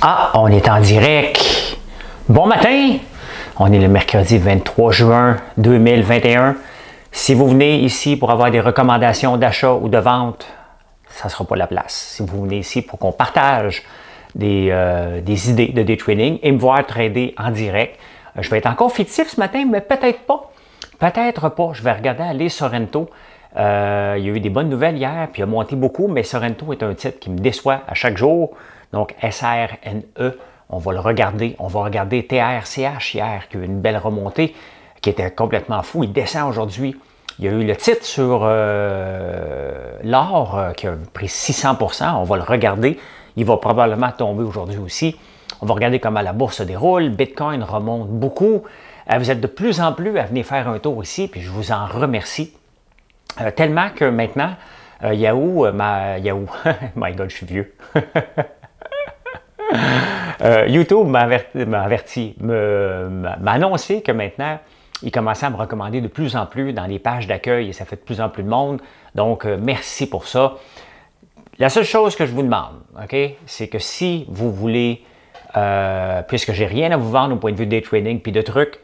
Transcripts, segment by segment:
Ah, on est en direct. Bon matin. On est le mercredi 23 juin 2021. Si vous venez ici pour avoir des recommandations d'achat ou de vente, ça ne sera pas la place. Si vous venez ici pour qu'on partage des, euh, idées de day trading et me voir trader en direct, euh, je vais être encore fictif ce matin, mais peut-être pas. Peut-être pas. Je vais regarder aller Sorrento. Euh, il y a eu des bonnes nouvelles hier, puis il a monté beaucoup, mais Sorrento est un titre qui me déçoit à chaque jour. Donc SRNE, on va le regarder. On va regarder TRCH hier, qui a eu une belle remontée, qui était complètement fou. Il descend aujourd'hui. Il y a eu le titre sur euh, l'or euh, qui a pris 600 On va le regarder. Il va probablement tomber aujourd'hui aussi. On va regarder comment la bourse se déroule. Bitcoin remonte beaucoup. Euh, vous êtes de plus en plus à venir faire un tour ici, puis je vous en remercie. tellement que maintenant, Yahoo, ma, Yahoo, my God, je suis vieux. Euh, YouTube m'a averti, m'a annoncé que maintenant, il commençait à me recommander de plus en plus dans les pages d'accueil et ça fait de plus en plus de monde. Donc, euh, merci pour ça. La seule chose que je vous demande, OK, c'est que si vous voulez, puisque euh, puisque j'ai rien à vous vendre au point de vue des trading puis de trucs,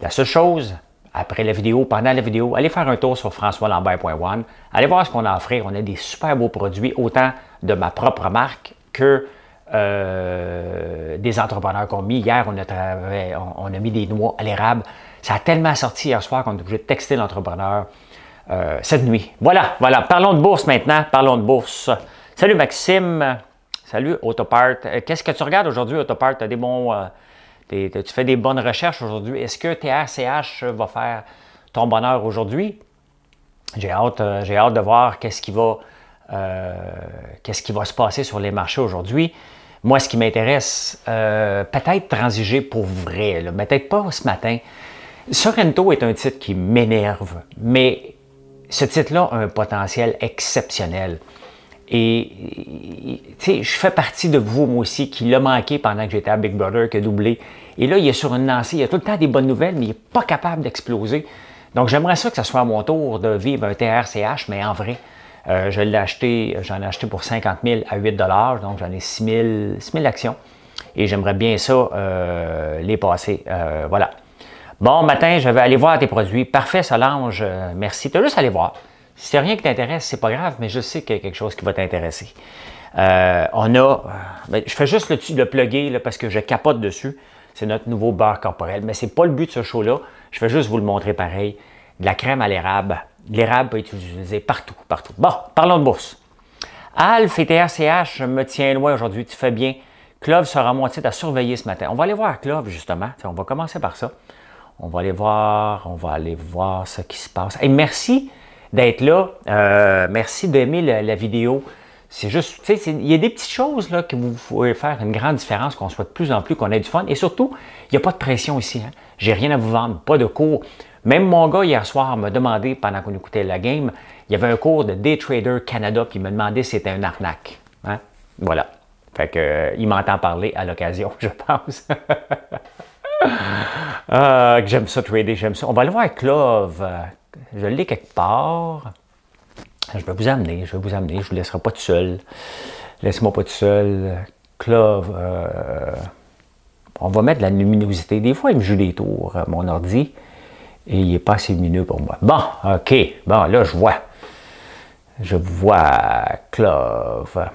la seule chose, après la vidéo, pendant la vidéo, allez faire un tour sur françoislambert.one. Allez voir ce qu'on a à offrir. On a des super beaux produits, autant de ma propre marque que euh, des entrepreneurs qu'on a mis. Hier, on a, mis des noix à l'érable. Ça a tellement sorti hier soir qu'on est obligé de texter l'entrepreneur euh, cette nuit. Voilà, voilà. Parlons de bourse maintenant. Parlons de bourse. Salut Maxime. Salut Autopart. Euh, qu'est-ce que tu regardes aujourd'hui, Autopart? Tu des bons. tu fais des bonnes recherches aujourd'hui. Est-ce que TRCH va faire ton bonheur aujourd'hui? J'ai hâte, j'ai hâte de voir qu'est-ce qui va se passer sur les marchés aujourd'hui. Moi, ce qui m'intéresse, euh, peut-être transiger pour vrai, mais peut-être pas ce matin. Sorrento est un titre qui m'énerve, mais ce titre-là a un potentiel exceptionnel. Et, tu sais, je fais partie de vous, moi aussi, qui l'a manqué pendant que j'étais à Big Brother, que doublé. Et là, il est sur une lancée, il a tout le temps des bonnes nouvelles, mais il n'est pas capable d'exploser. Donc, j'aimerais ça que ce soit à mon tour de vivre un TRCH, mais en vrai. Euh, je l'ai acheté, j'en ai acheté pour 50 000 à 8 donc j'en ai 6 000, actions. Et j'aimerais bien ça euh, les passer. Euh, voilà. Bon matin, je vais aller voir tes produits. Parfait, Solange, merci. Tu as juste aller voir. Si c'est rien qui t'intéresse, c'est pas grave, mais je sais qu'il y a quelque chose qui va t'intéresser. on a. Ben, je fais juste le, le plugger là, parce que je capote dessus. C'est notre nouveau beurre corporel. Mais c'est pas le but de ce show-là. Je vais juste vous le montrer pareil. De la crème à l'érable l'érable peut être utilisé partout, partout. Bon, parlons de bourse. Alf et TRCH, me tiens loin aujourd'hui, tu fais bien. Clove sera mon titre à surveiller ce matin. On va aller voir Clove, justement. on va commencer par ça. On va aller voir, on va aller voir ce qui se passe. Et merci d'être là. Euh, merci d'aimer la, vidéo. C'est juste, tu sais, il y a des petites choses là, que vous pouvez faire une grande différence, qu'on soit de plus en plus, qu'on ait du fun. Et surtout, il n'y a pas de pression ici. Je hein. J'ai rien à vous vendre, pas de cours. Même mon gars, hier soir, m'a demandé, pendant qu'on écoutait la game, il y avait un cours de Day Trader Canada, qui me demandait si c'était une arnaque. Hein? Voilà. Fait que, euh, il m'entend parler à l'occasion, je pense. Ah, j'aime ça trader, j'aime ça. On va le voir avec euh, Je l'ai quelque part. Je vais vous amener, je vais vous amener. Je ne vous laisserai pas tout seul. Laisse-moi pas tout seul. Clove, euh, on va mettre de la luminosité. Des fois, il me joue des tours, mon ordi. Et il n'est pas assez mineux pour moi. Bon, OK. Bon, là, je vois. Je vois clove.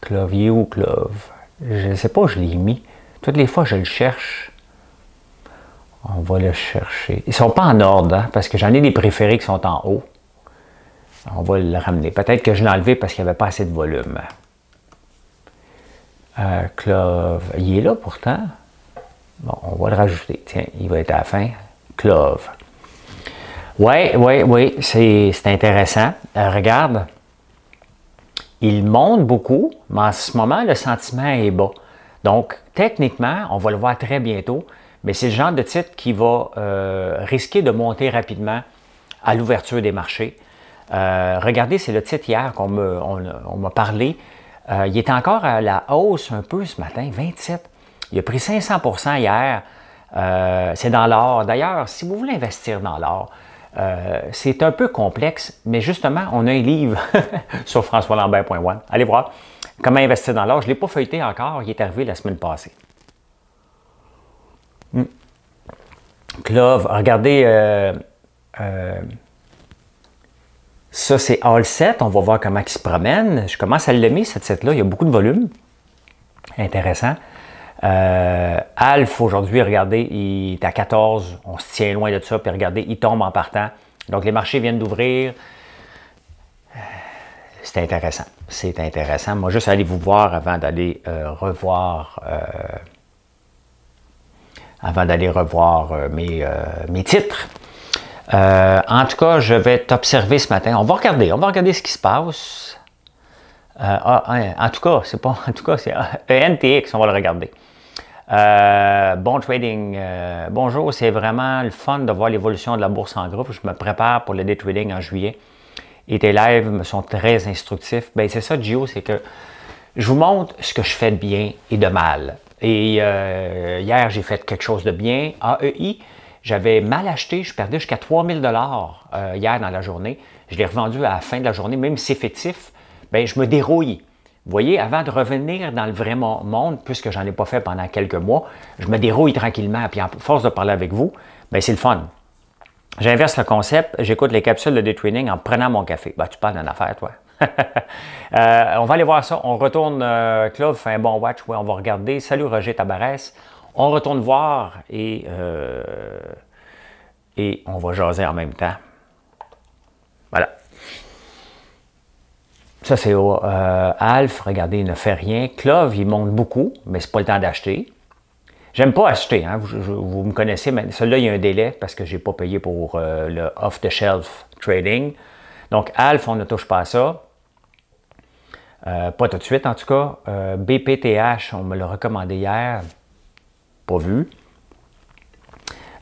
Clovier ou clove. Je ne sais pas, où je l'ai mis. Toutes les fois, je le cherche. On va le chercher. Ils sont pas en ordre, hein, parce que j'en ai des préférés qui sont en haut. On va le ramener. Peut-être que je l'ai enlevé parce qu'il n'y avait pas assez de volume. Euh, clove. Il est là pourtant. Bon, on va le rajouter. Tiens, il va être à la fin. Clove. Oui, oui, oui, c'est intéressant. Euh, regarde, il monte beaucoup, mais en ce moment, le sentiment est bas. Donc, techniquement, on va le voir très bientôt, mais c'est le genre de titre qui va euh, risquer de monter rapidement à l'ouverture des marchés. Euh, regardez, c'est le titre hier qu'on m'a parlé. il est encore à la hausse un peu ce matin, 27. Il a pris 500 hier. Euh, c'est dans l'or. D'ailleurs, si vous voulez investir dans l'or, euh, c'est un peu complexe, mais justement, on a un livre sur François françoislambert.one. Allez voir comment investir dans l'or. Je ne l'ai pas feuilleté encore. Il est arrivé la semaine passée. Hum. regardez. Euh, ça, c'est All Set. On va voir comment il se promène. Je commence à l'aimer, cette set-là. Il y a beaucoup de volume. Intéressant. Euh, Alf, aujourd'hui, regardez, il est à 14. On se tient loin de ça. Puis regardez, il tombe en partant. Donc, les marchés viennent d'ouvrir. Euh, c'est intéressant. C'est intéressant. Moi, juste aller vous voir avant d'aller euh, revoir. avant d'aller revoir mes, mes titres. en tout cas, je vais t'observer ce matin. On va regarder. On va regarder ce qui se passe. Ah, hein, en tout cas, c'est pas. En tout cas, c'est NTX, on va le regarder. Euh, bon trading. Euh, bonjour, c'est vraiment le fun de voir l'évolution de la bourse en groupe. Je me prépare pour le day trading en juillet. Et tes lives me sont très instructifs. Ben, c'est ça, Gio, c'est que je vous montre ce que je fais de bien et de mal. Et euh, hier, j'ai fait quelque chose de bien. AEI, j'avais mal acheté. Je perdais jusqu'à 3000 dollars hier dans la journée. Je l'ai revendu à la fin de la journée, même si c'est fétif. Ben, je me dérouille. Vous voyez, avant de revenir dans le vrai monde, puisque j'en ai pas fait pendant quelques mois, je me dérouille tranquillement, puis en force de parler avec vous, ben c'est le fun. J'inverse le concept, j'écoute les capsules de day en prenant mon café. Ben, tu parles d'une affaire, toi. Euh, on va aller voir ça. On retourne, euh, Claude fait un bon watch. on va regarder. Salut Roger Tabarès. On retourne voir et, euh, et on va jaser en même temps. Voilà. Ça, c'est euh, Alf, regardez, il ne fait rien. Clove, il monte beaucoup, mais c'est pas le temps d'acheter. J'aime pas acheter, hein. vous, me connaissez, mais celui-là, il y a un délai parce que je n'ai pas payé pour euh, le off-the-shelf trading. Donc, Alf, on ne touche pas à ça. Euh, pas tout de suite, en tout cas. BPTH, on me l'a recommandé hier. Pas vu.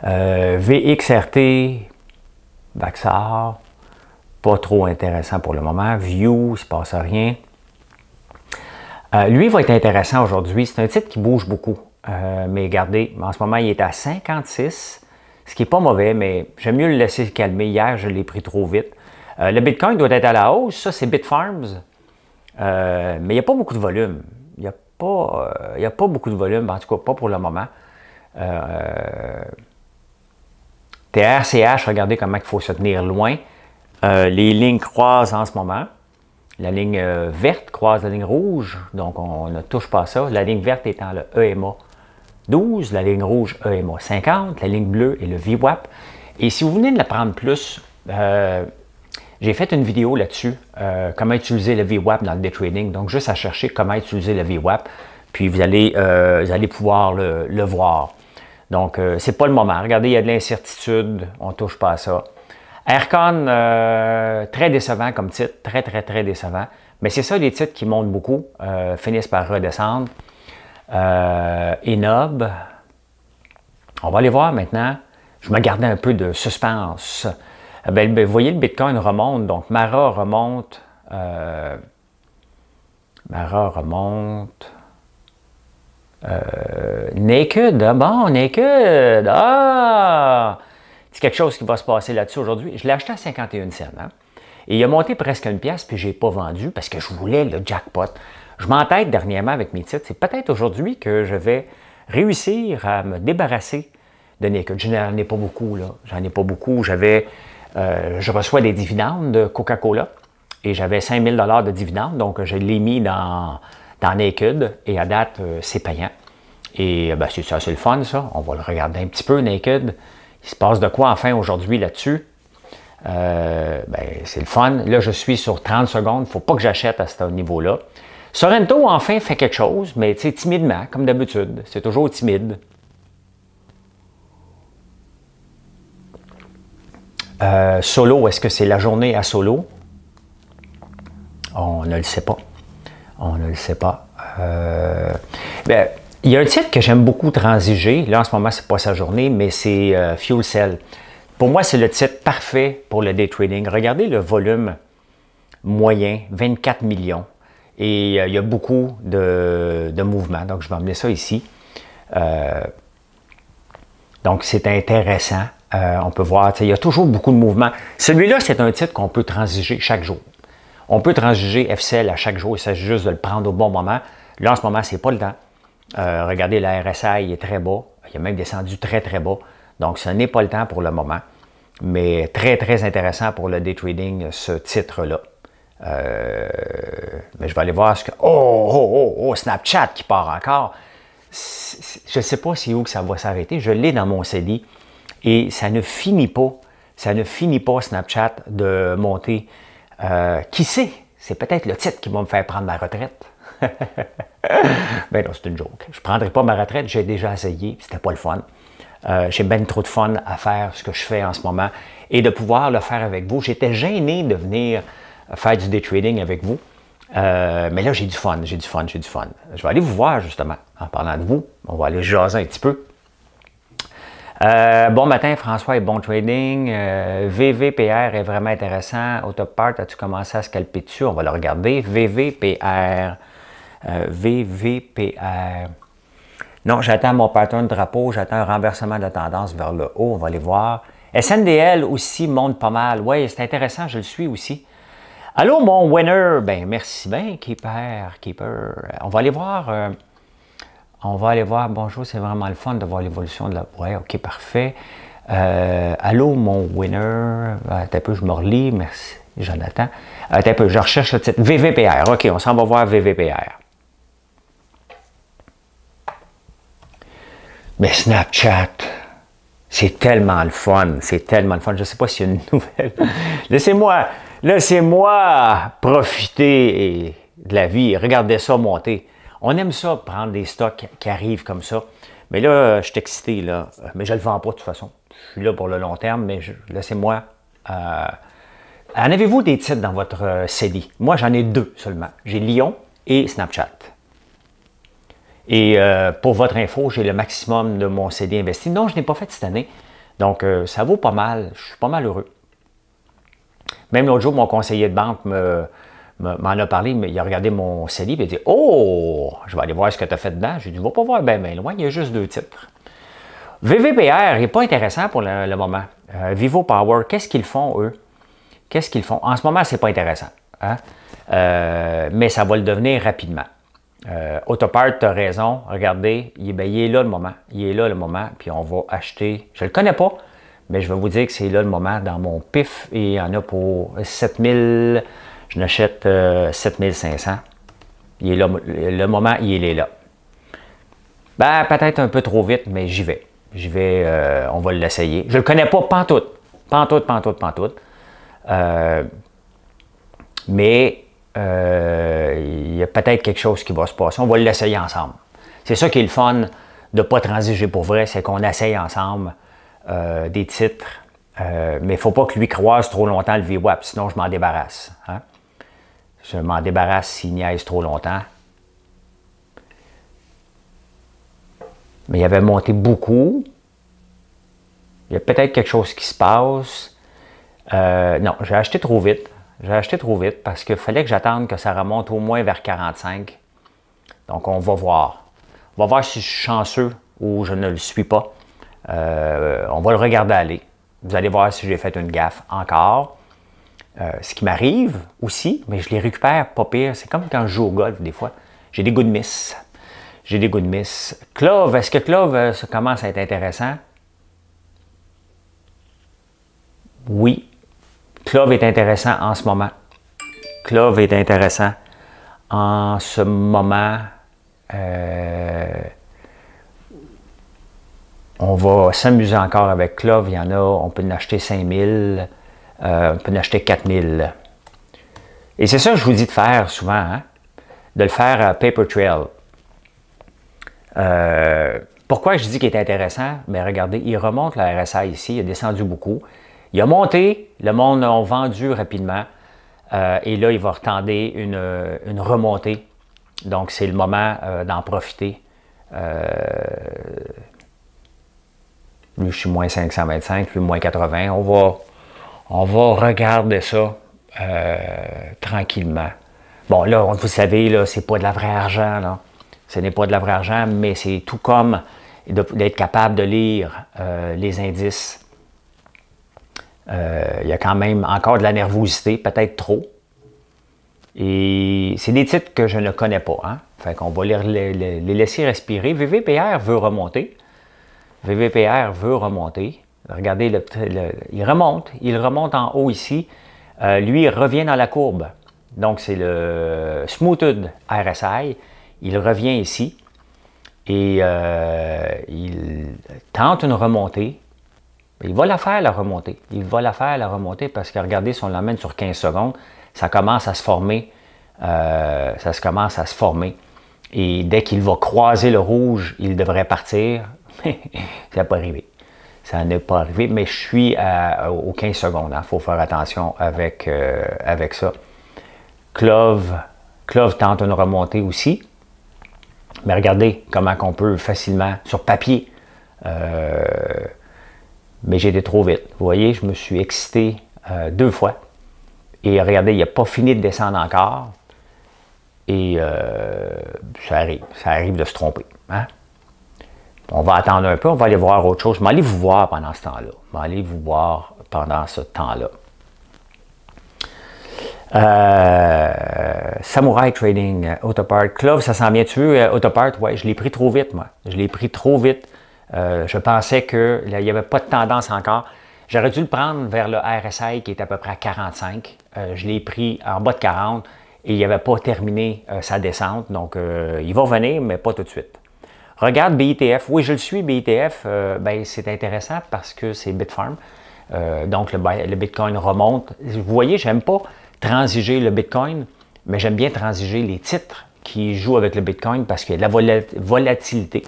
VXRT, Vaxar pas trop intéressant pour le moment. View, il se passe rien. Euh, lui va être intéressant aujourd'hui. C'est un titre qui bouge beaucoup. Euh, mais regardez, en ce moment, il est à 56, ce qui n'est pas mauvais, mais j'aime mieux le laisser calmer. Hier, je l'ai pris trop vite. Euh, le Bitcoin doit être à la hausse, ça, c'est Bitfarms. mais il n'y a pas beaucoup de volume. Il n'y a, pas, a pas beaucoup de volume, en tout cas, pas pour le moment. TRCH, regardez comment il faut se tenir loin. Euh, les lignes croisent en ce moment. La ligne euh, verte croise la ligne rouge, donc on ne touche pas à ça. La ligne verte étant le EMA 12, la ligne rouge EMA 50, la ligne bleue est le VWAP. Et si vous venez de l'apprendre plus, euh, j'ai fait une vidéo là-dessus, comment utiliser le VWAP dans le day trading. Donc, juste à chercher comment utiliser le VWAP, puis vous allez, allez pouvoir le, voir. Donc, c'est pas le moment. Regardez, il y a de l'incertitude, on ne touche pas à ça. Aircon, euh, très décevant comme titre, très, très, très décevant. Mais c'est ça, les titres qui montent beaucoup euh, finissent par redescendre. Euh, Enob, on va aller voir maintenant. Je me gardais un peu de suspense. Euh, ben, ben, vous voyez, le Bitcoin remonte, donc Mara remonte. Mara remonte. naked, ah bon, Naked, ah! C'est quelque chose qui va se passer là-dessus aujourd'hui. Je l'ai acheté à 51 cents. Hein. Et il a monté presque une pièce, puis je n'ai pas vendu parce que je voulais le jackpot. Je m'entête dernièrement avec mes titres. C'est peut-être aujourd'hui que je vais réussir à me débarrasser de Naked. Je n'en ai pas beaucoup, là. J'en ai pas beaucoup. J'avais, euh, je reçois des dividendes de Coca-Cola et j'avais 5000 dollars de dividendes, donc je l'ai mis dans, dans Naked et à date, euh, c'est payant. Et euh, ben, c'est ça, c'est le fun, ça. On va le regarder un petit peu, Naked. Il se passe de quoi enfin aujourd'hui là-dessus? Euh, ben, c'est le fun. Là, je suis sur 30 secondes. Il ne faut pas que j'achète à ce niveau-là. Sorrento, enfin, fait quelque chose, mais timidement, comme d'habitude. C'est toujours timide. Euh, solo, est-ce que c'est la journée à solo? On ne le sait pas. On ne le sait pas. Euh, ben, il y a un titre que j'aime beaucoup transiger. Là, en ce moment, ce n'est pas sa journée, mais c'est euh, Fuel Cell. Pour moi, c'est le titre parfait pour le day trading. Regardez le volume moyen, 24 millions. Et euh, il y a beaucoup de, mouvements. Donc, je vais emmener ça ici. Euh, donc, c'est intéressant. on peut voir, il y a toujours beaucoup de mouvements. Celui-là, c'est un titre qu'on peut transiger chaque jour. On peut transiger FCL à chaque jour. Il s'agit juste de le prendre au bon moment. Là, en ce moment, ce n'est pas le temps. Euh, regardez, la RSA, est très bas. Il a même descendu très, très bas. Donc, ce n'est pas le temps pour le moment. Mais très, très intéressant pour le day trading, ce titre-là. Euh, mais je vais aller voir ce que. Oh, oh, oh, oh, oh Snapchat qui part encore. Je ne sais pas si où que ça va s'arrêter. Je l'ai dans mon CD et ça ne finit pas. Ça ne finit pas Snapchat de monter. Euh, qui sait? C'est peut-être le titre qui va me faire prendre ma retraite. ben non, c'est une joke. Je ne prendrai pas ma retraite, j'ai déjà essayé, c'était pas le fun. Euh, j'ai bien trop de fun à faire ce que je fais en ce moment et de pouvoir le faire avec vous. J'étais gêné de venir faire du day trading avec vous, euh, mais là, j'ai du fun, j'ai du fun, j'ai du fun. Je vais aller vous voir justement en parlant de vous. On va aller jaser un petit peu. Euh, bon matin François et bon trading. VVPR est vraiment intéressant. Au top part, as-tu commencé à scalper dessus? On va le regarder. VVPR. Euh, VVPR. Non, j'attends mon pattern de drapeau, j'attends un renversement de la tendance vers le haut, on va aller voir. SNDL aussi monte pas mal. Oui, c'est intéressant, je le suis aussi. Allô, mon winner! Ben, merci bien, Keeper, Keeper. On va aller voir. Euh, on va aller voir. Bonjour, c'est vraiment le fun de voir l'évolution de la. Ouais, ok, parfait. Euh, allô, mon winner. Attends ah, un peu, je me relis. Merci, Jonathan. Attends ah, un peu, je recherche le titre. VVPR. Ok, on s'en va voir VVPR. Mais Snapchat, c'est tellement le fun, c'est tellement le fun. Je ne sais pas s'il y a une nouvelle. Laissez-moi, laissez-moi profiter de la vie. Regardez ça monter. On aime ça, prendre des stocks qui arrivent comme ça. Mais là, je suis excité, là. Mais je ne le vends pas de toute façon. Je suis là pour le long terme, mais laissez-moi. Euh, en avez-vous des titres dans votre euh, CD? Moi, j'en ai deux seulement. J'ai Lyon et Snapchat. Et euh, pour votre info, j'ai le maximum de mon CD investi. Non, je n'ai pas fait cette année. Donc, euh, ça vaut pas mal. Je suis pas mal heureux. Même l'autre jour, mon conseiller de banque m'en a parlé, mais il a regardé mon C.D. et il a dit Oh, je vais aller voir ce que tu as fait dedans. Je lui J'ai dit Va pas voir bien ben loin, il y a juste deux titres. VVPR n'est pas intéressant pour le, moment. Euh, Vivo Power, qu'est-ce qu'ils font, eux Qu'est-ce qu'ils font En ce moment, ce n'est pas intéressant. Hein? mais ça va le devenir rapidement. Euh, Autopart, tu as raison. Regardez, ben, il, est là le moment. Il est là le moment, puis on va acheter. Je ne le connais pas, mais je vais vous dire que c'est là le moment dans mon pif. Et il y en a pour 7000. Je n'achète 7500. Euh, est le moment, il est là. Ben, peut-être un peu trop vite, mais j'y vais. J'y vais, euh, on va l'essayer. Je ne le connais pas, pantoute. Pantoute, pantoute, pantoute. Euh, mais euh, il y a peut-être quelque chose qui va se passer. On va l'essayer ensemble. C'est ça qui est le fun de ne pas transiger pour vrai, c'est qu'on essaye ensemble euh, des titres, euh, mais il ne faut pas que lui croise trop longtemps le VWAP, sinon je m'en débarrasse. Hein. Je m'en débarrasse s'il niaise trop longtemps. Mais il avait monté beaucoup. Il y a peut-être quelque chose qui se passe. non, j'ai acheté trop vite. J'ai acheté trop vite parce qu'il fallait que j'attende que ça remonte au moins vers 45. Donc, on va voir. On va voir si je suis chanceux ou je ne le suis pas. Euh, on va le regarder aller. Vous allez voir si j'ai fait une gaffe encore. Euh, ce qui m'arrive aussi, mais je les récupère pas pire. C'est comme quand je joue au golf des fois. J'ai des goûts de miss. J'ai des goûts de miss. Clove, est-ce que Clove euh, commence à être intéressant? Oui, Clove est intéressant en ce moment. Clove est intéressant en ce moment. Euh, on va s'amuser encore avec Clove. Il y en a, on peut en acheter 5000, euh, on peut en acheter 4000. Et c'est ça que je vous dis de faire souvent, hein, de le faire à Paper Trail. Euh, pourquoi je dis qu'il est intéressant? Mais ben, regardez, il remonte la RSA ici, il a descendu beaucoup. Il a monté, le monde a vendu rapidement. Euh, et là, il va retendre une, remontée. Donc, c'est le moment euh, d'en profiter. Euh, lui, je suis moins 525, lui, moins 80. On va, on va regarder ça tranquillement. Bon, là, vous savez, là, c'est pas de la vraie argent. Là. Ce n'est pas de la vraie argent, mais c'est tout comme d'être capable de lire les indices euh, il y a quand même encore de la nervosité, peut-être trop. Et c'est des titres que je ne connais pas. Hein? Fait qu'on va les, les, laisser respirer. VVPR veut remonter. VVPR veut remonter. Regardez, il remonte. Il remonte en haut ici. Euh, lui, il revient dans la courbe. Donc, c'est le Smoothed RSI. Il revient ici. Et euh, il tente une remontée. Il va la faire, la remontée. Il va la faire, la remontée, parce que regardez, si on l'emmène sur 15 secondes, ça commence à se former. Euh, ça se commence à se former. Et dès qu'il va croiser le rouge, il devrait partir. ça pas arrivé. Ça n'est pas arrivé, mais je suis à, aux 15 secondes. Il hein. faut faire attention avec, euh, avec ça. Clove, Clove tente une remontée aussi. Mais regardez comment on peut facilement, sur papier, euh, mais j'ai été trop vite. Vous voyez, je me suis excité euh, deux fois. Et regardez, il n'a pas fini de descendre encore. Et euh, ça arrive. Ça arrive de se tromper. Hein? On va attendre un peu, on va aller voir autre chose. Mais allez vous voir pendant ce temps-là. Mais allez vous voir pendant ce temps-là. Euh, Samurai Trading, euh, Autopart. Clove, ça sent bien. Tu veux, Autopart? Ouais, je l'ai pris trop vite, moi. Je l'ai pris trop vite. Euh, je pensais qu'il n'y avait pas de tendance encore. J'aurais dû le prendre vers le RSI qui est à peu près à 45. Euh, je l'ai pris en bas de 40 et il n'avait pas terminé euh, sa descente. Donc, il va revenir, mais pas tout de suite. Regarde BITF. Oui, je le suis, BITF. Ben, c'est intéressant parce que c'est Bitfarm. donc, le, Bitcoin remonte. Vous voyez, j'aime pas transiger le Bitcoin, mais j'aime bien transiger les titres qui jouent avec le Bitcoin parce qu'il y a la volatilité.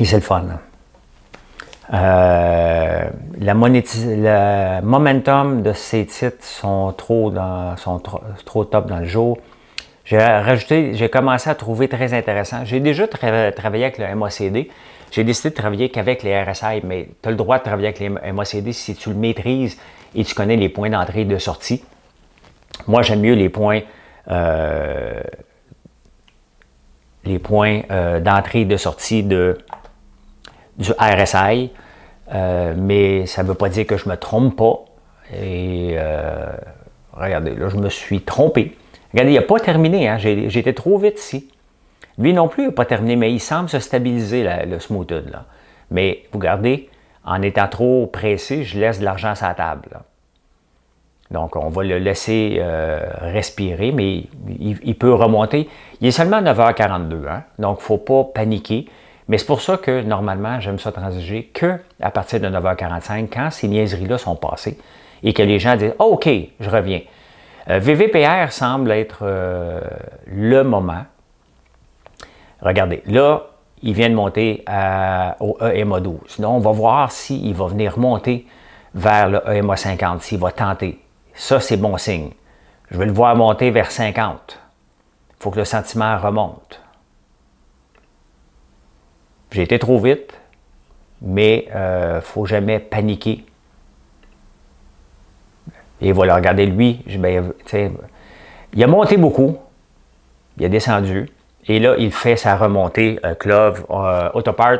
Et c'est le fun. Euh, le momentum de ces titres sont trop, dans, sont trop, top dans le jour. J'ai rajouté, j'ai commencé à trouver très intéressant. J'ai déjà travaillé avec le MOCD. J'ai décidé de travailler qu'avec les RSI, mais tu as le droit de travailler avec les MOCD si tu le maîtrises et tu connais les points d'entrée et de sortie. Moi, j'aime mieux les points, euh, les points euh, d'entrée et de sortie de du RSI, euh, mais ça ne veut pas dire que je me trompe pas. Et euh, regardez, là, je me suis trompé. Regardez, il n'a pas terminé, hein? j'étais trop vite ici. Lui non plus il n'a pas terminé, mais il semble se stabiliser, le smoothwood. Là. Mais vous regardez, en étant trop pressé, je laisse de l'argent sur la table. Donc, on va le laisser euh, respirer, mais il, peut remonter. Il est seulement 9h42, hein. donc il ne faut pas paniquer. Mais c'est pour ça que normalement, j'aime ça transiger que à partir de 9h45, quand ces niaiseries-là sont passées et que les gens disent OK, je reviens. Euh, VVPR semble être euh, le moment. Regardez, là, il vient de monter au EMA 12. Donc on va voir s'il va venir monter vers le EMA 50, s'il va tenter. Ça, c'est bon signe. Je vais le voir monter vers 50. Il faut que le sentiment remonte. J'ai été trop vite, mais ne euh, faut jamais paniquer. Et voilà, regardez, lui, ben, il a monté beaucoup, il a descendu, et là, il fait sa remontée, euh, Clove, euh, Autopart.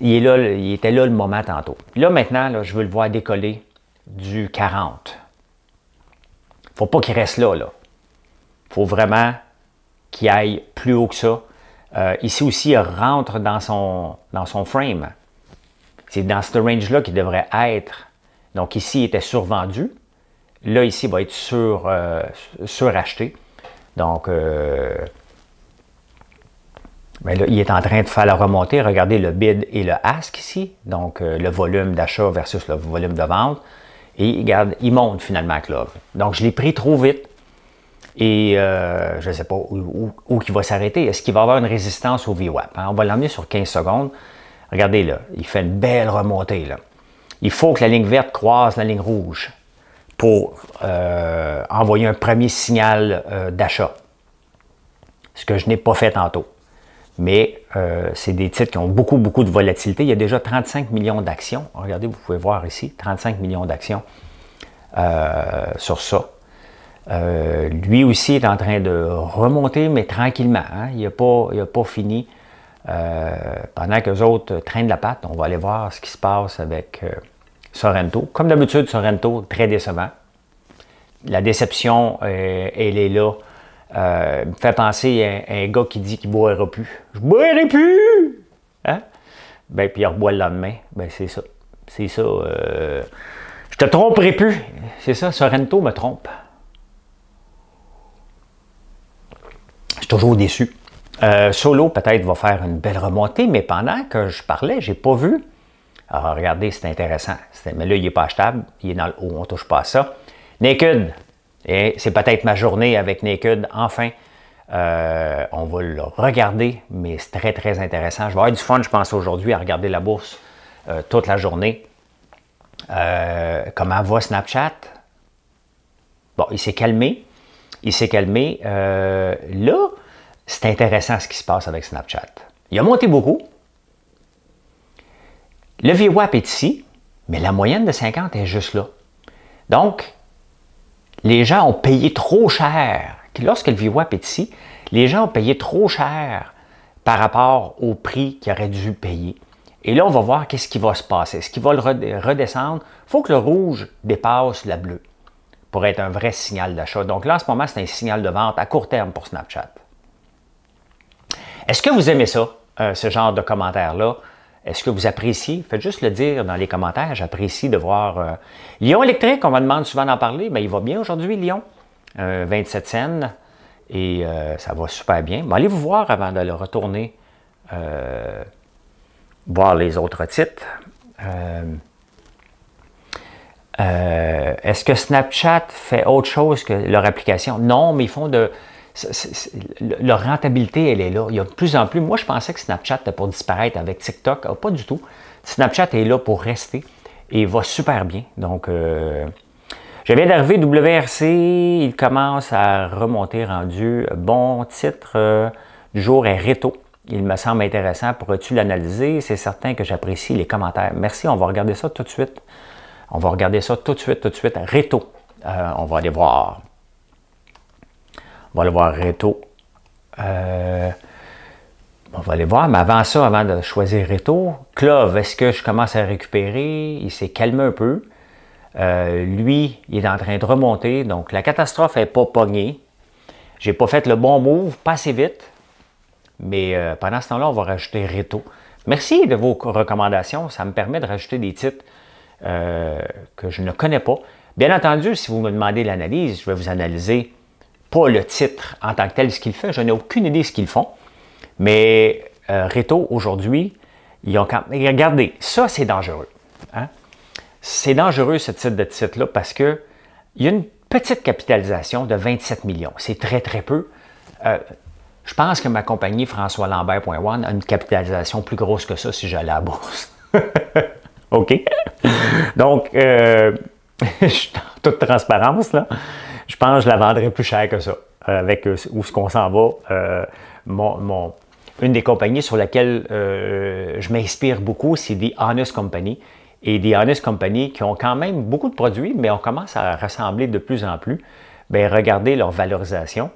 Il, là, il était là le moment tantôt. Là, maintenant, je veux le voir décoller du 40. Il ne faut pas qu'il reste là, là. faut vraiment qu'il aille plus haut que ça euh, ici aussi, il rentre dans son, dans son frame. C'est dans ce range-là qu'il devrait être. Donc ici, il était survendu. Là, ici, il va être sur, euh, suracheté. Donc, euh, ben il est en train de faire la remontée. Regardez le bid et le ask ici. Donc, le volume d'achat versus le volume de vente. Et il monte finalement avec l'offre. Donc, je l'ai pris trop vite et euh, je ne sais pas où, où, il va s'arrêter. Est-ce qu'il va avoir une résistance au VWAP? Hein? On va l'emmener sur 15 secondes. Regardez là, il fait une belle remontée. Il faut que la ligne verte croise la ligne rouge pour euh, envoyer un premier signal euh, d'achat. Ce que je n'ai pas fait tantôt. Mais c'est des titres qui ont beaucoup, beaucoup de volatilité. Il y a déjà 35 millions d'actions. Regardez, vous pouvez voir ici, 35 millions d'actions sur ça. Euh, lui aussi est en train de remonter, mais tranquillement. Hein. Il n'a pas, pas, fini. Euh, pendant que les autres traînent la patte, on va aller voir ce qui se passe avec euh, Sorrento. Comme d'habitude, Sorrento, très décevant. La déception, elle est là. me fait penser à, un gars qui dit qu'il ne boira plus. Je ne boirai plus! Hein? Ben, puis il reboit le lendemain. Ben, c'est ça. C'est ça. je te tromperai plus. C'est ça, Sorrento me trompe. toujours déçu. Euh, solo, peut-être, va faire une belle remontée, mais pendant que je parlais, j'ai pas vu. Alors, regardez, c'est intéressant. Mais là, il n'est pas achetable. Il est dans le haut. On touche pas à ça. Naked. c'est peut-être ma journée avec Naked. Enfin, euh, on va le regarder, mais c'est très, très intéressant. Je vais avoir du fun, je pense, aujourd'hui à regarder la bourse euh, toute la journée. comment va Snapchat? Bon, il s'est calmé. Il s'est calmé. là, c'est intéressant ce qui se passe avec Snapchat. Il a monté beaucoup. Le VWAP est ici, mais la moyenne de 50 est juste là. Donc, les gens ont payé trop cher. Lorsque le VWAP est ici, les gens ont payé trop cher par rapport au prix qu'ils auraient dû payer. Et là, on va voir qu'est-ce qui va se passer. Est-ce qu'il va redescendre? Il faut que le rouge dépasse la bleue pour être un vrai signal d'achat. Donc là, en ce moment, c'est un signal de vente à court terme pour Snapchat. Est-ce que vous aimez ça, euh, ce genre de commentaires-là? Est-ce que vous appréciez? Faites juste le dire dans les commentaires. J'apprécie de voir. Euh, Lyon électrique, on me demande souvent d'en parler. mais ben, il va bien aujourd'hui, Lyon. 27 euh, scènes, Et ça va super bien. allez vous voir avant de le retourner voir les autres titres. Est-ce que Snapchat fait autre chose que leur application? Non, mais ils font de, leur rentabilité, elle est là. Il y a de plus en plus. Moi, je pensais que Snapchat était pour disparaître avec TikTok. Ah, pas du tout. Snapchat est là pour rester et va super bien. Donc, euh, je viens d'arriver WRC. Il commence à remonter rendu. Bon titre euh, du jour est Reto. Il me semble intéressant. Pourrais-tu l'analyser? C'est certain que j'apprécie les commentaires. Merci. On va regarder ça tout de suite. On va regarder ça tout de suite, tout de suite. Reto. Euh, on va aller voir. On va aller voir Reto. Euh, on va aller voir, mais avant ça, avant de choisir Reto, Clove, est-ce que je commence à récupérer? Il s'est calmé un peu. Euh, lui, il est en train de remonter, donc la catastrophe n'est pas pognée. J'ai pas fait le bon move, pas assez vite. Mais euh, pendant ce temps-là, on va rajouter Reto. Merci de vos recommandations. Ça me permet de rajouter des titres que je ne connais pas. Bien entendu, si vous me demandez l'analyse, je vais vous analyser pas le titre en tant que tel, ce qu'il fait. Je n'ai aucune idée de ce qu'ils font. Mais euh, Reto, aujourd'hui, ils ont quand même... Regardez, ça, c'est dangereux. Hein. C'est dangereux, ce type de titre-là, parce qu'il y a une petite capitalisation de 27 millions. C'est très, très peu. Euh, je pense que ma compagnie François françoislambert.one a une capitalisation plus grosse que ça si j'allais à la bourse. OK? Donc, euh, je suis en toute transparence, là je pense que je la vendrais plus cher que ça, euh, avec euh, où ce qu'on s'en va. Euh, une des compagnies sur laquelle je m'inspire beaucoup, c'est des Honest Company. Et des Honest Company, qui ont quand même beaucoup de produits, mais on commence à rassembler de plus en plus. Bien, regardez leur valorisation.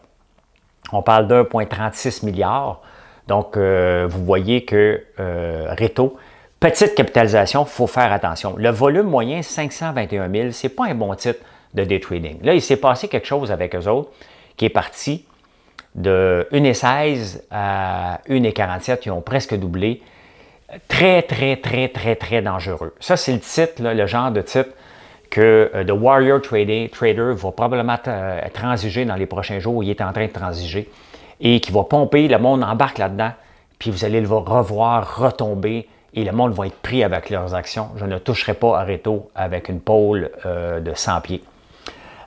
On parle d'1,36 milliards. Donc, vous voyez que Reto, petite capitalisation, il faut faire attention. Le volume moyen, 521 000, ce n'est pas un bon titre de day trading. Là, il s'est passé quelque chose avec eux autres qui est parti de 1,16 à 1,47. Ils ont presque doublé. Très, très, très, très, très dangereux. Ça, c'est le titre, le genre de titre que The euh, Warrior Trader, Trader va probablement euh, transiger dans les prochains jours. Il est en train de transiger et qui va pomper. Le monde embarque là-dedans, puis vous allez le revoir retomber et le monde va être pris avec leurs actions. Je ne toucherai pas à Reto avec une pôle euh, de 100 pieds.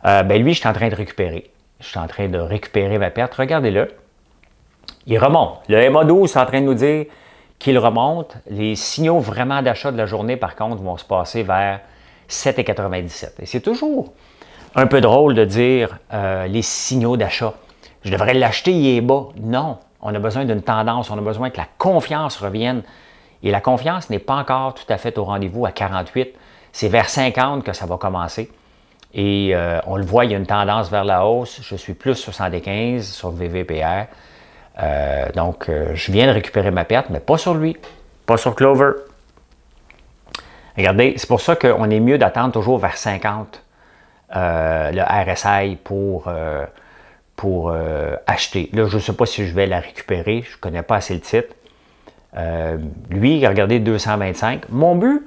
Euh, ben, lui, je suis en train de récupérer. Je suis en train de récupérer ma perte. Regardez-le. Il remonte. Le MA12 est en train de nous dire qu'il remonte. Les signaux vraiment d'achat de la journée, par contre, vont se passer vers 7,97. Et c'est toujours un peu drôle de dire euh, les signaux d'achat. Je devrais l'acheter, il est bas. Non, on a besoin d'une tendance, on a besoin que la confiance revienne. Et la confiance n'est pas encore tout à fait au rendez-vous à 48. C'est vers 50 que ça va commencer. Et euh, on le voit, il y a une tendance vers la hausse. Je suis plus 75 sur VVPR. Euh, donc, euh, je viens de récupérer ma perte, mais pas sur lui, pas sur Clover. Regardez, c'est pour ça qu'on est mieux d'attendre toujours vers 50 le RSI pour, pour acheter. Là, je ne sais pas si je vais la récupérer. Je ne connais pas assez le titre. lui, regardez 225. Mon but,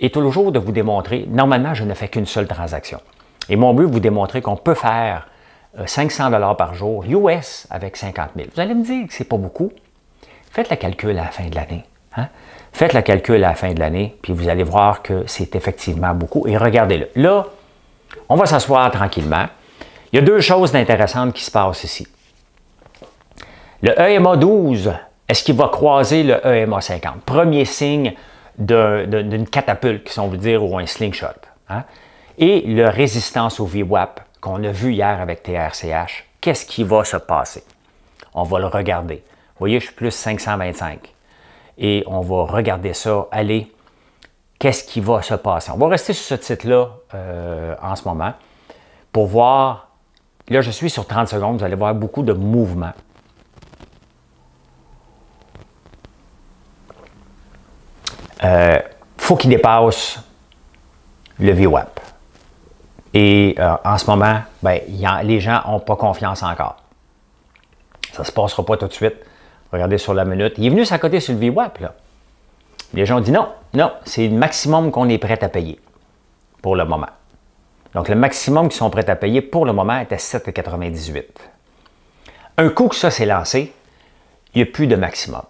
et toujours de vous démontrer, normalement, je ne fais qu'une seule transaction. Et mon but, vous démontrer qu'on peut faire 500 euh, dollars par jour US avec 50 000. Vous allez me dire que ce n'est pas beaucoup. Faites la calcul à la fin de l'année. Hein. Faites la calcul à la fin de l'année, puis vous allez voir que c'est effectivement beaucoup. Et regardez-le. Là, on va s'asseoir tranquillement. Il y a deux choses intéressantes qui se passent ici. Le EMA 12, est-ce qu'il va croiser le EMA 50? Premier signe d'une catapulte, si on veut dire, ou un slingshot. Hein. Et la résistance au VWAP qu'on a vu hier avec TRCH, qu'est-ce qui va se passer? On va le regarder. Vous voyez, je suis plus 525. Et on va regarder ça Allez, Qu'est-ce qui va se passer? On va rester sur ce titre-là euh, en ce moment pour voir. Là, je suis sur 30 secondes. Vous allez voir beaucoup de mouvements. Il euh, faut qu'il dépasse le VWAP. Et euh, en ce moment, ben, les gens n'ont pas confiance encore. Ça ne se passera pas tout de suite. Regardez sur la minute. Il est venu côté sur le VWAP. Là. Les gens ont dit non, non, c'est le maximum qu'on est prêt à payer pour le moment. Donc, le maximum qu'ils sont prêts à payer pour le moment est à 7,98. Un coup que ça s'est lancé, il n'y a plus de maximum.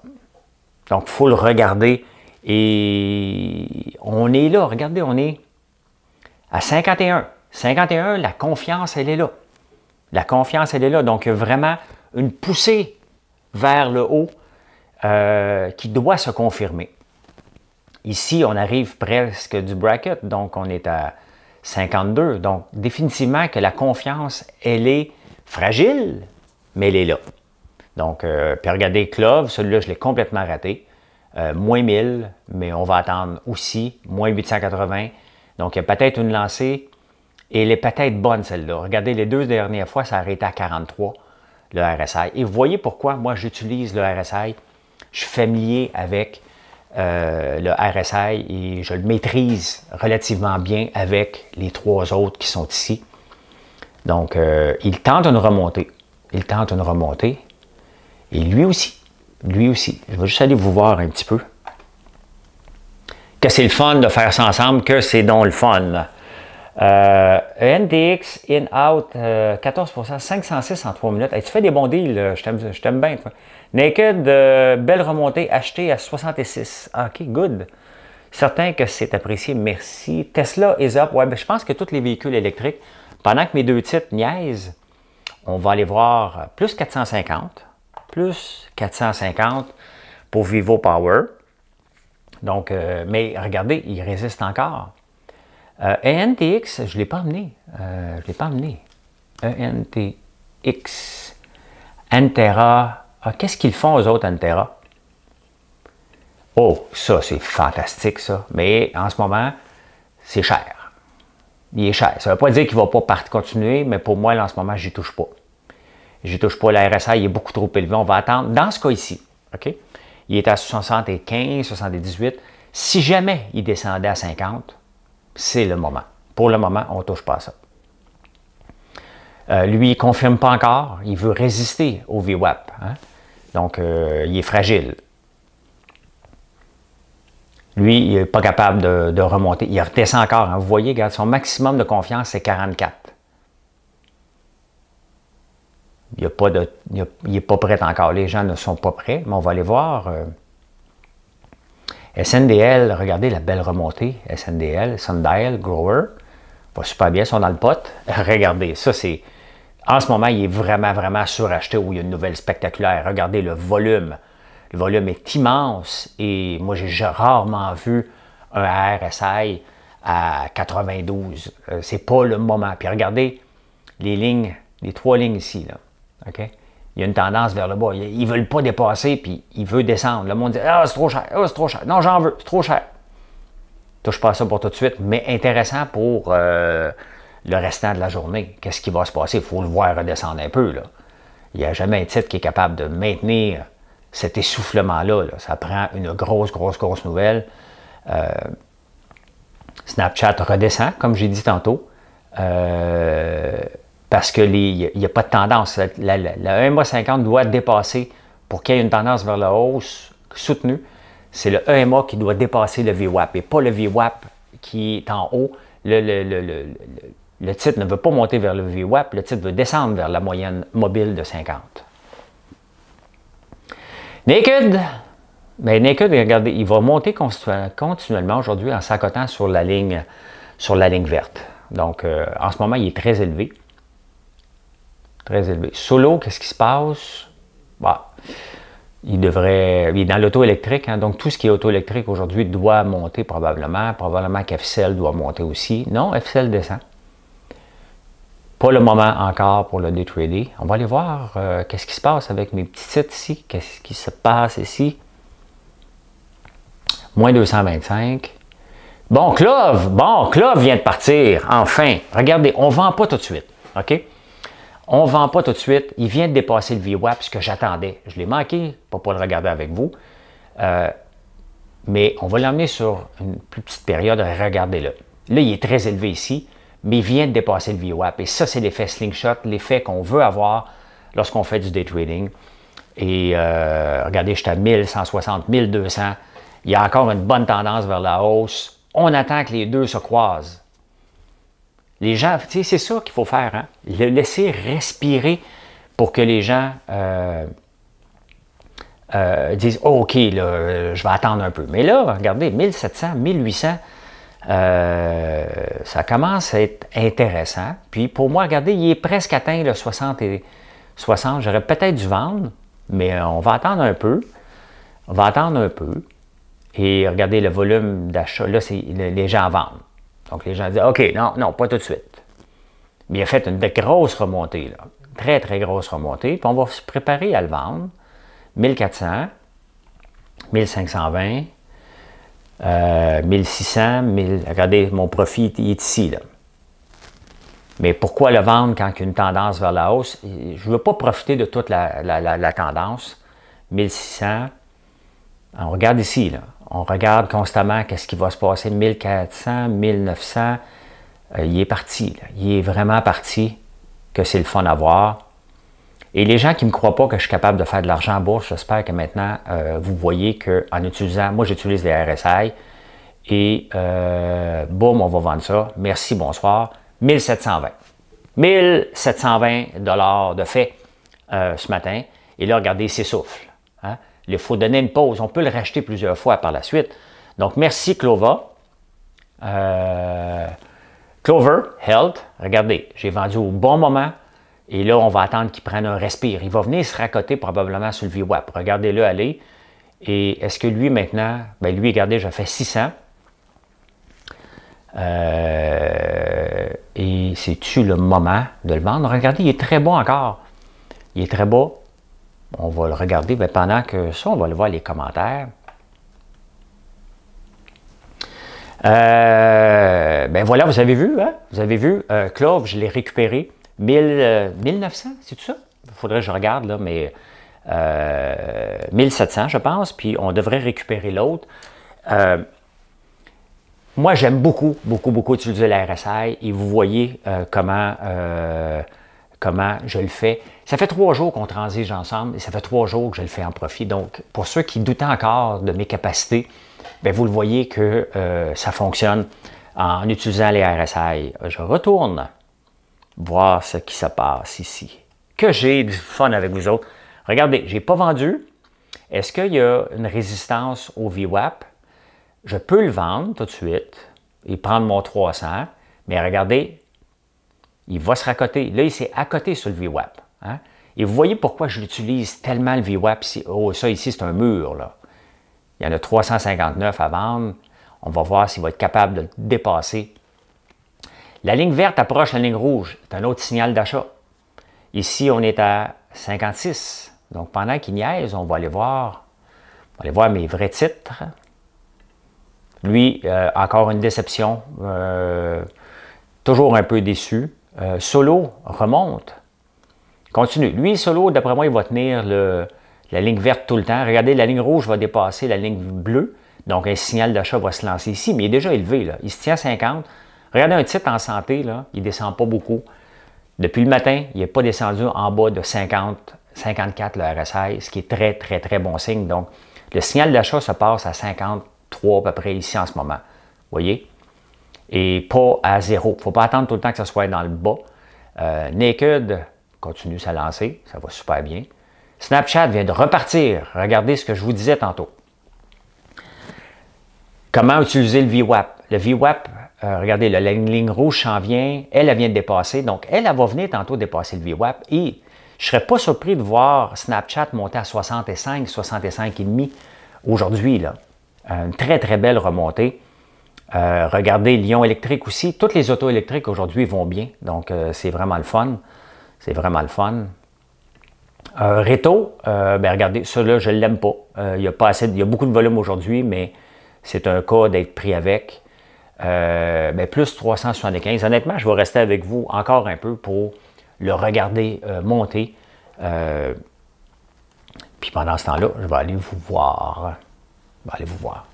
Donc, il faut le regarder et on est là, regardez, on est à 51. 51, la confiance, elle est là. La confiance, elle est là. Donc, vraiment une poussée vers le haut euh, qui doit se confirmer. Ici, on arrive presque du bracket, donc on est à 52. Donc, définitivement que la confiance, elle est fragile, mais elle est là. Donc, euh, puis regardez, Clove, celui-là, je l'ai complètement raté. Euh, moins 1000, mais on va attendre aussi moins 880. Donc, il y a peut-être une lancée et elle est peut-être bonne celle-là. Regardez, les deux dernières fois, ça a à 43, le RSI. Et vous voyez pourquoi moi j'utilise le RSI. Je suis familier avec euh, le RSI et je le maîtrise relativement bien avec les trois autres qui sont ici. Donc, euh, il tente une remontée. Il tente une remontée. Et lui aussi lui aussi. Je vais juste aller vous voir un petit peu. Que c'est le fun de faire ça ensemble, que c'est donc le fun. Euh, NDX in-out, 14%, 506 en 3 minutes. tu fais des bons deals, je t'aime bien. Naked, euh, belle remontée, acheté à 66. OK, good. Certain que c'est apprécié, merci. Tesla is up. Ouais, ben, je pense que tous les véhicules électriques, pendant que mes deux titres niaisent, on va aller voir plus 450 plus 450 pour Vivo Power. Donc, euh, mais regardez, il résiste encore. ENTX, euh, e je ne l'ai pas amené. Euh, je ne l'ai pas amené. ENTX. Antera. Ah, qu'est-ce qu'ils font, aux autres, Antera? Oh, ça, c'est fantastique, ça. Mais en ce moment, c'est cher. Il est cher. Ça ne veut pas dire qu'il ne va pas continuer, mais pour moi, en ce moment, je n'y touche pas je ne touche pas la RSA, il est beaucoup trop élevé. On va attendre. Dans ce cas ici, OK? Il est à 75, 78. Si jamais il descendait à 50, c'est le moment. Pour le moment, on ne touche pas à ça. Euh, lui, il ne confirme pas encore. Il veut résister au VWAP. Hein. Donc, euh, il est fragile. Lui, il n'est pas capable de, remonter. Il redescend encore. Hein. Vous voyez, son maximum de confiance, c'est 44. il n'est pas, prêt encore. Les gens ne sont pas prêts, mais on va aller voir. Euh, SNDL, regardez la belle remontée. SNDL, Sundial, Grower, va super bien, ils sont dans le pot. regardez, ça c'est... En ce moment, il est vraiment, vraiment suracheté où il y a une nouvelle spectaculaire. Regardez le volume. Le volume est immense et moi, j'ai rarement vu un RSI à 92. Euh, c'est pas le moment. Puis regardez les lignes, les trois lignes ici. Là. Il y a une tendance vers le bas. Ils ne veulent pas dépasser, puis ils veulent descendre. Le monde dit Ah, c'est trop cher, ah, c'est trop cher. Non, j'en veux, c'est trop cher. Touche pas à ça pour tout de suite, mais intéressant pour euh, le restant de la journée. Qu'est-ce qui va se passer? Il faut le voir redescendre un peu. Là. Il n'y a jamais un titre qui est capable de maintenir cet essoufflement-là. Ça prend une grosse, grosse, grosse nouvelle. Euh, Snapchat redescend, comme j'ai dit tantôt. Euh, parce qu'il n'y a, pas de tendance. La, 50 e doit dépasser, pour qu'il y ait une tendance vers la hausse soutenue, c'est le EMA qui doit dépasser le VWAP et pas le VWAP qui est en haut. Le, titre ne veut pas monter vers le VWAP, le titre veut descendre vers la moyenne mobile de 50. Naked, mais ben, Naked, regardez, il va monter continuellement aujourd'hui en s'accotant sur la ligne, sur la ligne verte. Donc, euh, en ce moment, il est très élevé. Très élevé. Solo, qu'est-ce qui se passe? Bah, il devrait. Il est dans l'auto électrique, hein, donc tout ce qui est auto électrique aujourd'hui doit monter probablement. Probablement qu'FCL doit monter aussi. Non, FCL descend. Pas le moment encore pour le day On va aller voir euh, qu'est-ce qui se passe avec mes petits titres ici. Qu'est-ce qui se passe ici? Moins 225. Bon, Clove! Bon, Clove vient de partir, enfin. Regardez, on ne vend pas tout de suite. OK? On ne vend pas tout de suite. Il vient de dépasser le VWAP, ce que j'attendais. Je l'ai manqué, pas pour le regarder avec vous. Euh, mais on va l'emmener sur une plus petite période. Regardez-le. Là, il est très élevé ici, mais il vient de dépasser le VWAP. Et ça, c'est l'effet slingshot, l'effet qu'on veut avoir lorsqu'on fait du day trading. Et euh, regardez, je suis à 1160, 1200. Il y a encore une bonne tendance vers la hausse. On attend que les deux se croisent. Les gens, c'est ça qu'il faut faire, hein? le laisser respirer pour que les gens euh, euh, disent oh, OK, là, euh, je vais attendre un peu. Mais là, regardez, 1700, 1800, ça commence à être intéressant. Puis pour moi, regardez, il est presque atteint le 60 et 60. J'aurais peut-être dû vendre, mais on va attendre un peu. On va attendre un peu. Et regardez le volume d'achat. Là, les gens vendent. Donc les gens disent OK, non, non, pas tout de suite. Mais il a fait une grosse remontée, là. très, très grosse remontée. Puis on va se préparer à le vendre. 1400, 1520, 1600, 1000. Regardez, mon profit est ici. Mais pourquoi le vendre quand il y a une tendance vers la hausse? Je ne veux pas profiter de toute la tendance. 1600, on regarde ici, là on regarde constamment qu'est-ce qui va se passer 1400, 1900. Euh, il est parti, il est vraiment parti, que c'est le fun à voir. Et les gens qui ne me croient pas que je suis capable de faire de l'argent en bourse, j'espère que maintenant euh, vous voyez qu'en utilisant, moi j'utilise les RSI et euh, boum, on va vendre ça. Merci, bonsoir. 1720. 1720 dollars de fait ce matin. Et là, regardez, s'essouffle. Hein? Il faut donner une pause. On peut le racheter plusieurs fois par la suite. Donc, merci Clova. Euh, Clover Health, regardez, j'ai vendu au bon moment. Et là, on va attendre qu'il prenne un respire. Il va venir se racoter probablement sur le VWAP. Regardez-le aller. Et est-ce que lui, maintenant, ben lui, regardez, j'ai fait 600. et c'est-tu le moment de le vendre? Regardez, il est très bon encore. Il est très beau. On va le regarder, mais pendant que ça, on va le voir les commentaires. Euh, ben voilà, vous avez vu, hein? Vous avez vu, euh, je l'ai récupéré. 1900, euh, c'est tout ça? Il faudrait que je regarde, là, mais 1700, euh, je pense. Puis on devrait récupérer l'autre. moi, j'aime beaucoup, beaucoup, beaucoup utiliser la RSI. Et vous voyez comment comment je le fais. Ça fait trois jours qu'on transige ensemble et ça fait trois jours que je le fais en profit. Donc, pour ceux qui doutent encore de mes capacités, bien, vous le voyez que euh, ça fonctionne en utilisant les RSI. Je retourne voir ce qui se passe ici. Que j'ai du fun avec vous autres. Regardez, je n'ai pas vendu. Est-ce qu'il y a une résistance au VWAP? Je peux le vendre tout de suite et prendre mon 300, mais regardez, il va se raccoter. Là, il s'est accoté sur le VWAP. Hein. Et vous voyez pourquoi je l'utilise tellement le VWAP Oh, ça ici, c'est un mur. Il y en a 359 à vendre. On va voir s'il va être capable de le dépasser. La ligne verte approche la ligne rouge. C'est un autre signal d'achat. Ici, on est à 56. Donc, pendant qu'il niaise, on va aller voir, on aller voir mes vrais titres. Lui, euh, encore une déception. Euh, toujours un peu déçu. Euh, solo remonte. Continue. Lui, Solo, d'après moi, il va tenir la ligne verte tout le temps. Regardez, la ligne rouge va dépasser la ligne bleue. Donc, un signal d'achat va se lancer ici, mais il est déjà élevé. Là. Il se tient à 50. Regardez un titre en santé, là, il ne descend pas beaucoup. Depuis le matin, il n'est pas descendu en bas de 50, 54 le RSI, ce qui est très, très, très bon signe. Donc, le signal d'achat se passe à 53 à peu près ici en ce moment. Voyez? et pas à zéro. Il ne faut pas attendre tout le temps que ça soit dans le bas. Euh, Naked continue sa lancée, ça va super bien. Snapchat vient de repartir. Regardez ce que je vous disais tantôt. Comment utiliser le VWAP? Le VWAP, euh, regardez, la ligne, rouge s'en vient, elle, vient de dépasser, donc elle, elle va venir tantôt dépasser le VWAP et je ne serais pas surpris de voir Snapchat monter à 65, 65,5 aujourd'hui. Euh, une très, très belle remontée. Euh, regardez Lyon électrique aussi. Toutes les autos électriques aujourd'hui vont bien. Donc, euh, c'est vraiment le fun. C'est vraiment le fun. Euh, Reto, euh, ben, regardez, celui-là, je ne l'aime pas. Il y, a pas assez, il beaucoup de volume aujourd'hui, mais c'est un cas d'être pris avec. Mais ben, plus 375. Honnêtement, je vais rester avec vous encore un peu pour le regarder monter. puis pendant ce temps-là, je vais aller vous voir. Je vais aller vous voir.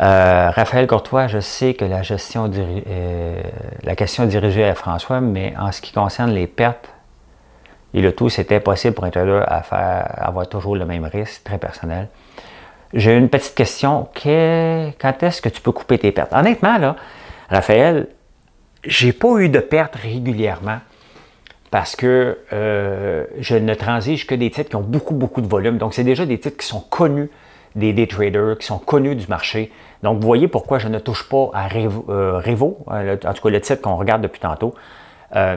Euh, Raphaël Courtois, je sais que la, gestion euh, la question dirigée à François, mais en ce qui concerne les pertes et le tout, c'était possible pour un trader à faire, avoir toujours le même risque, très personnel. J'ai une petite question. quand est-ce que tu peux couper tes pertes? Honnêtement, là, Raphaël, j'ai pas eu de pertes régulièrement parce que euh, je ne transige que des titres qui ont beaucoup, beaucoup de volume. Donc, c'est déjà des titres qui sont connus des day traders qui sont connus du marché. Donc, vous voyez pourquoi je ne touche pas à Revo, euh, hein, en tout cas le titre qu'on regarde depuis tantôt. Euh,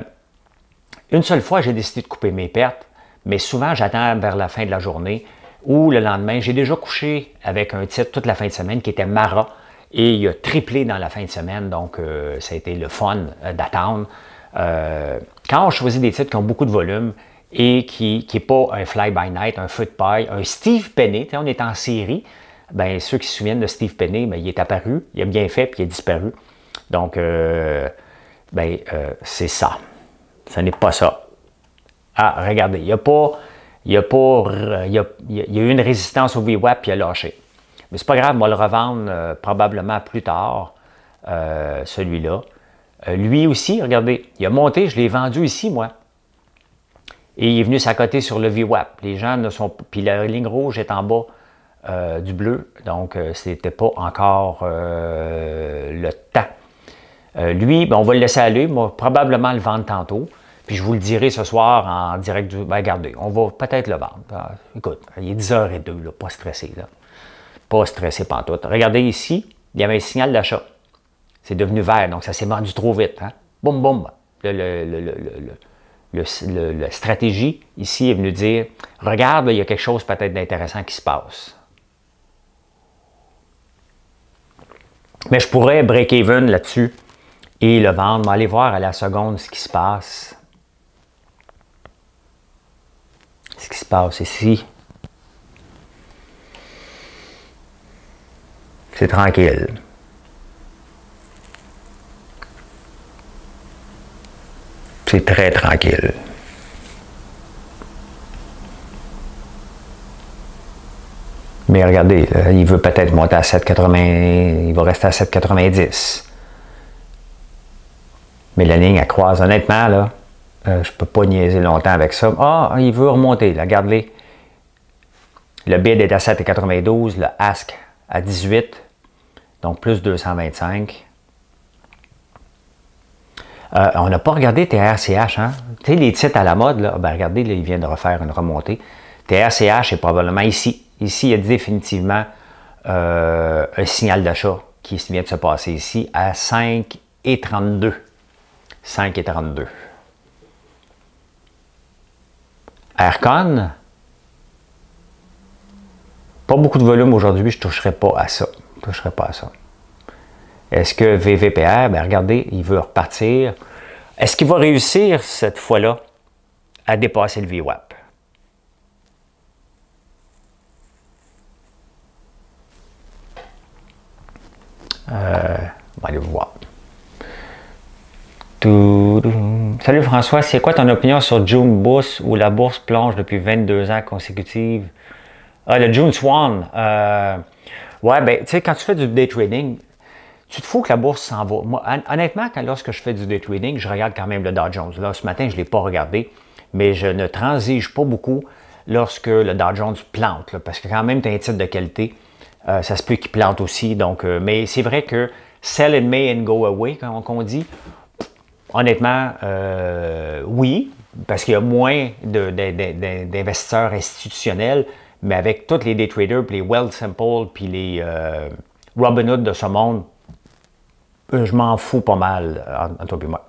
une seule fois, j'ai décidé de couper mes pertes, mais souvent, j'attends vers la fin de la journée ou le lendemain. J'ai déjà couché avec un titre toute la fin de semaine qui était Mara et il a triplé dans la fin de semaine, donc euh, ça a été le fun d'attendre. quand je choisis des titres qui ont beaucoup de volume, et qui n'est pas un fly-by-night, un foot de un Steve Penney. On est en série. Ben, ceux qui se souviennent de Steve Penney, ben, il est apparu, il a bien fait, puis il a disparu. Donc, euh, ben, euh, c'est ça. Ce n'est pas ça. Ah, regardez, il y a pas. Il y a, eu une résistance au VWAP puis il a lâché. Mais c'est pas grave, on va le revendre euh, probablement plus tard, celui-là. lui aussi, regardez, il a monté, je l'ai vendu ici, moi. Et il est venu s'accoter sur le VWAP. Les gens ne sont. Puis la ligne rouge est en bas euh, du bleu, donc euh, ce n'était pas encore euh, le temps. lui, ben, on va le laisser aller, moi, probablement le vendre tantôt. Puis je vous le dirai ce soir en direct du. Ben, regardez, on va peut-être le vendre. Ah, écoute, il est 10h02, là, pas stressé. Là. Pas stressé pantoute. Regardez ici, il y avait un signal d'achat. C'est devenu vert, donc ça s'est vendu trop vite. Hein? Boum, boum. le, le, le, le la stratégie ici est venue dire regarde, il y a quelque chose peut-être d'intéressant qui se passe. Mais je pourrais break even là-dessus et le vendre, mais aller voir à la seconde ce qui se passe. Ce qui se passe ici. C'est tranquille. C'est très tranquille. Mais regardez, il veut peut-être monter à 7,90, il va rester à 7,90. Mais la ligne, elle croise. Honnêtement, là, euh, je ne peux pas niaiser longtemps avec ça. Ah, il veut remonter, regardez. Le bid est à 7,92, le ask à 18, donc plus 225. Euh, on n'a pas regardé TRCH, hein? Tu sais, les titres à la mode, là, ben regardez, là, il vient de refaire une remontée. TRCH est probablement ici. Ici, il y a définitivement euh, un signal d'achat qui vient de se passer ici à 5 et 32. 5 et 32. Aircon, pas beaucoup de volume aujourd'hui, je ne toucherai pas à ça. Je toucherai pas à ça. Est-ce que VVPR, ben regardez, il veut repartir. Est-ce qu'il va réussir cette fois-là à dépasser le VWAP? Euh, on va aller voir. Salut François, c'est quoi ton opinion sur June Bourse où la bourse plonge depuis 22 ans consécutives? Ah, le June Swan. Euh, ouais, ben, tu sais, quand tu fais du day trading, tu te fous que la bourse s'en va. honnêtement, quand, lorsque je fais du day trading, je regarde quand même le Dow Jones. Là, ce matin, je ne l'ai pas regardé, mais je ne transige pas beaucoup lorsque le Dow Jones plante, parce que quand même, tu as un titre de qualité. Euh, ça se peut qu'il plante aussi. Donc, euh, mais c'est vrai que sell and May and go away, comme on dit, honnêtement, euh, oui, parce qu'il y a moins d'investisseurs institutionnels, mais avec tous les day traders, puis les Well Simple, puis les Robinhood de ce monde, euh, je m'en fous pas mal euh, en toi et moi.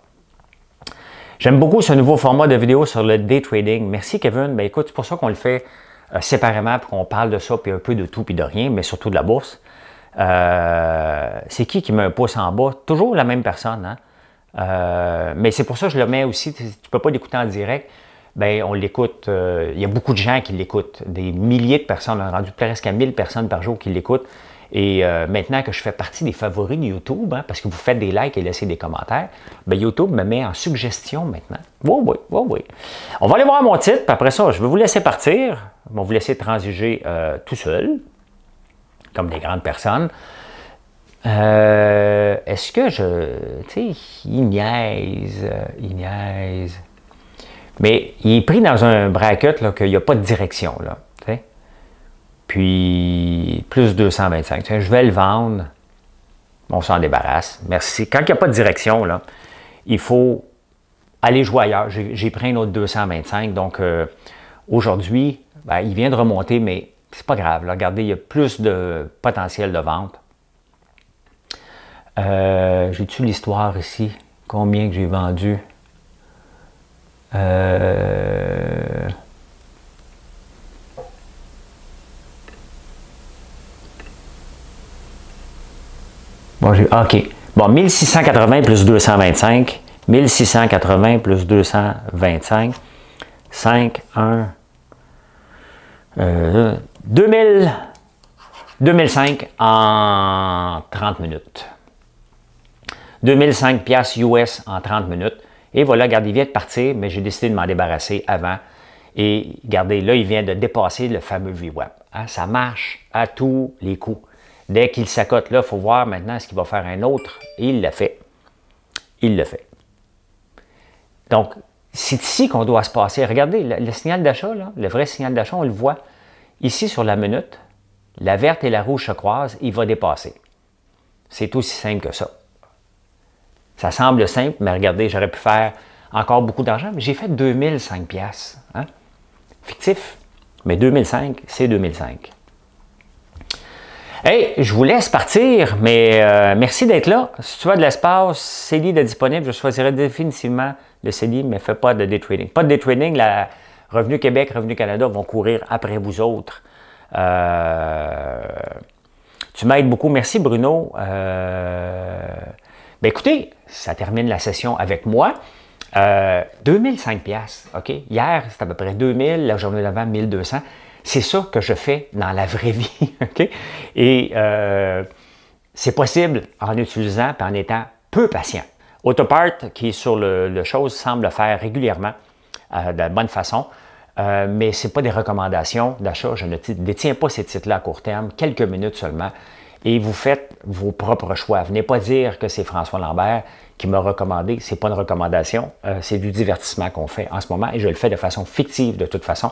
J'aime beaucoup ce nouveau format de vidéo sur le day trading. Merci Kevin. Ben, écoute, c'est pour ça qu'on le fait euh, séparément, pour qu'on parle de ça, puis un peu de tout, puis de rien, mais surtout de la bourse. c'est qui qui met un pouce en bas? Toujours la même personne, hein? mais c'est pour ça que je le mets aussi. Tu ne peux pas l'écouter en direct. Ben, on l'écoute. Il y a beaucoup de gens qui l'écoutent. Des milliers de personnes, on a rendu presque à 1000 personnes par jour qui l'écoutent. Et euh, maintenant que je fais partie des favoris de YouTube, hein, parce que vous faites des likes et laissez des commentaires, ben, YouTube me met en suggestion maintenant. Oui, oui, oui, oui. On va aller voir mon titre, puis après ça, je vais vous laisser partir. On vous laisser transiger euh, tout seul, comme des grandes personnes. Euh, est-ce que je. Tu sais, il niaise, il niaise. Mais il est pris dans un bracket qu'il n'y a pas de direction. Là. Puis, plus 225. je vais le vendre. On s'en débarrasse. Merci. Quand il n'y a pas de direction, là, il faut aller jouer ailleurs. J'ai pris un autre 225. Donc, euh, aujourd'hui, ben, il vient de remonter, mais c'est pas grave. Regardez, il y a plus de potentiel de vente. Euh, j'ai-tu l'histoire ici? Combien que j'ai vendu? Euh, Ah, OK. Bon, 1680 plus 225. 1680 plus 225. 5, 1. 2000. 2005 en 30 minutes. 2005 piastres US en 30 minutes. Et voilà, regardez, il vient de partir, mais j'ai décidé de m'en débarrasser avant. Et regardez, là, il vient de dépasser le fameux VWAP. Hein, ça marche à tous les coups. Dès qu'il s'accote là, il faut voir maintenant ce qu'il va faire un autre. il l'a fait. Il le fait. Donc, c'est ici qu'on doit se passer. Regardez, le, signal d'achat, le vrai signal d'achat, on le voit ici sur la minute. La verte et la rouge se croisent, il va dépasser. C'est aussi simple que ça. Ça semble simple, mais regardez, j'aurais pu faire encore beaucoup d'argent, mais j'ai fait 2005 pièces, hein. Fictif, mais 2005, c'est 2005. Hey, je vous laisse partir, mais euh, merci d'être là. Si tu as de l'espace, Céline est disponible. Je choisirai définitivement le Céline, mais fais pas de day Pas de day la Revenu Québec, Revenu Canada vont courir après vous autres. Euh, tu m'aides beaucoup. Merci Bruno. Euh, ben, écoutez, ça termine la session avec moi. Euh, 2005 pièces, OK? Hier, c'était à peu près 2000, la journée d'avant, 1200. C'est ça que je fais dans la vraie vie. ok? Et euh, c'est possible en utilisant et en étant peu patient. Autopart, qui est sur le, le chose, semble le faire régulièrement euh, de la bonne façon. Euh, mais ce n'est pas des recommandations d'achat. Je ne détiens pas ces titres-là à court terme, quelques minutes seulement. Et vous faites vos propres choix. Venez pas dire que c'est François Lambert qui m'a recommandé. Ce n'est pas une recommandation, c'est du divertissement qu'on fait en ce moment et je le fais de façon fictive de toute façon.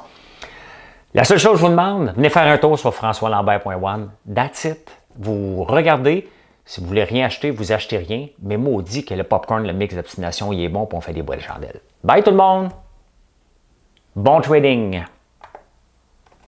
La seule chose que je vous demande, venez faire un tour sur françoislambert.one. That's it. Vous regardez. Si vous voulez rien acheter, vous achetez rien. Mais maudit que le popcorn, le mix d'obstination, il est bon pour on fait des bois de chandelle. Bye tout le monde! Bon trading!